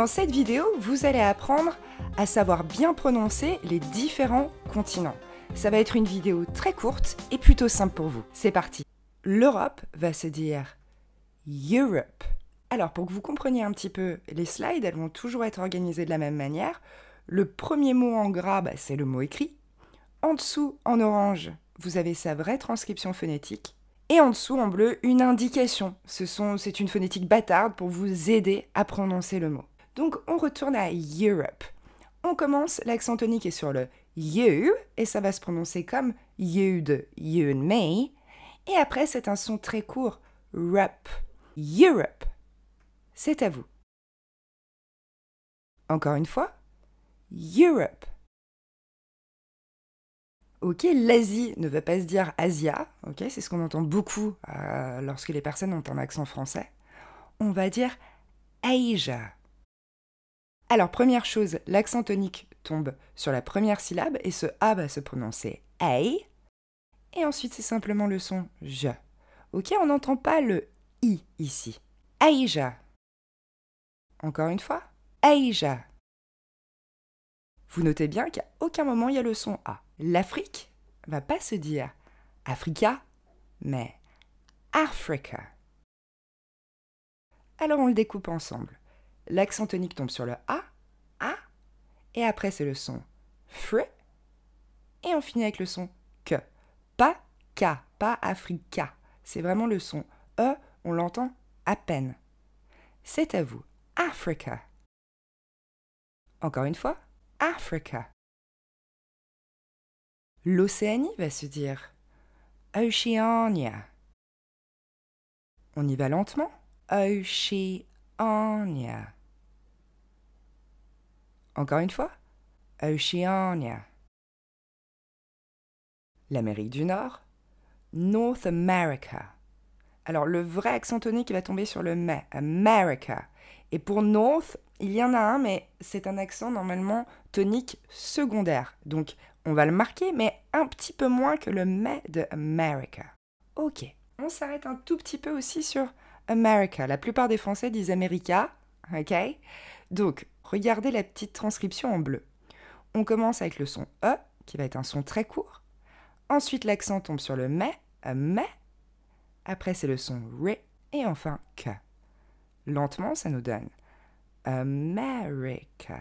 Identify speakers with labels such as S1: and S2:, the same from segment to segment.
S1: dans cette vidéo, vous allez apprendre à savoir bien prononcer les différents continents. Ça va être une vidéo très courte et plutôt simple pour vous. C'est parti. L'Europe va se dire Europe. Alors pour que vous compreniez un petit peu les slides, elles vont toujours être organisées de la même manière. Le premier mot en gras, bah, c'est le mot écrit. En dessous, en orange, vous avez sa vraie transcription phonétique. Et en dessous, en bleu, une indication. c'est une phonétique bâtarde pour vous aider à prononcer le mot. Donc on retourne à Europe. On commence, l'accent tonique est sur le you, et ça va se prononcer comme you de you and me. Et après, c'est un son très court, rap ».« Europe. C'est à vous. Encore une fois, Europe. Ok, l'Asie ne veut pas se dire Asia, ok, c'est ce qu'on entend beaucoup euh, lorsque les personnes ont un accent français. On va dire Asia. Alors, première chose, l'accent tonique tombe sur la première syllabe et ce A va se prononcer AI. Et ensuite, c'est simplement le son je. Ok, on n'entend pas le I ici. Aija. Encore une fois, Aija. Vous notez bien qu'à aucun moment il y a le son A. L'Afrique va pas se dire Africa, mais Africa. Alors on le découpe ensemble l'accent tonique tombe sur le A, A, et après c'est le son FR, et on finit avec le son K. Pas K, pas Africa. C'est vraiment le son E, on l'entend à peine. C'est à vous, Africa. Encore une fois, Africa. L'Océanie va se dire Oceania. On y va lentement. Oceania. Encore une fois. Oceania. Euh, L'Amérique du Nord. North America. Alors le vrai accent tonique va tomber sur le mais, America. Et pour North, il y en a un, mais c'est un accent normalement tonique secondaire. Donc on va le marquer, mais un petit peu moins que le mais de America. Ok, on s'arrête un tout petit peu aussi sur America. La plupart des Français disent America, ok Donc, regardez la petite transcription en bleu. On commence avec le son E, qui va être un son très court. Ensuite, l'accent tombe sur le mais, euh, Après, c'est le son re et enfin que. Lentement, ça nous donne America.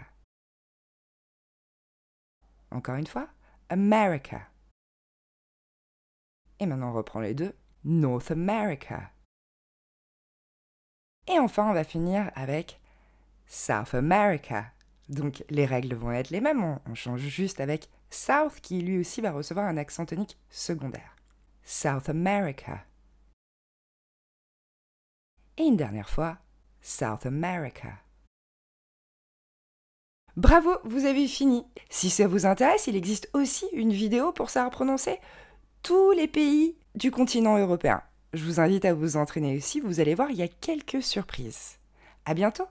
S1: Encore une fois, America. Et maintenant, on reprend les deux. North America. Et enfin, on va finir avec South America. Donc les règles vont être les mêmes, on change juste avec South qui lui aussi va recevoir un accent tonique secondaire. South America. Et une dernière fois, South America. Bravo, vous avez fini. Si ça vous intéresse, il existe aussi une vidéo pour savoir prononcer tous les pays du continent européen. Je vous invite à vous entraîner aussi, vous allez voir, il y a quelques surprises. À bientôt!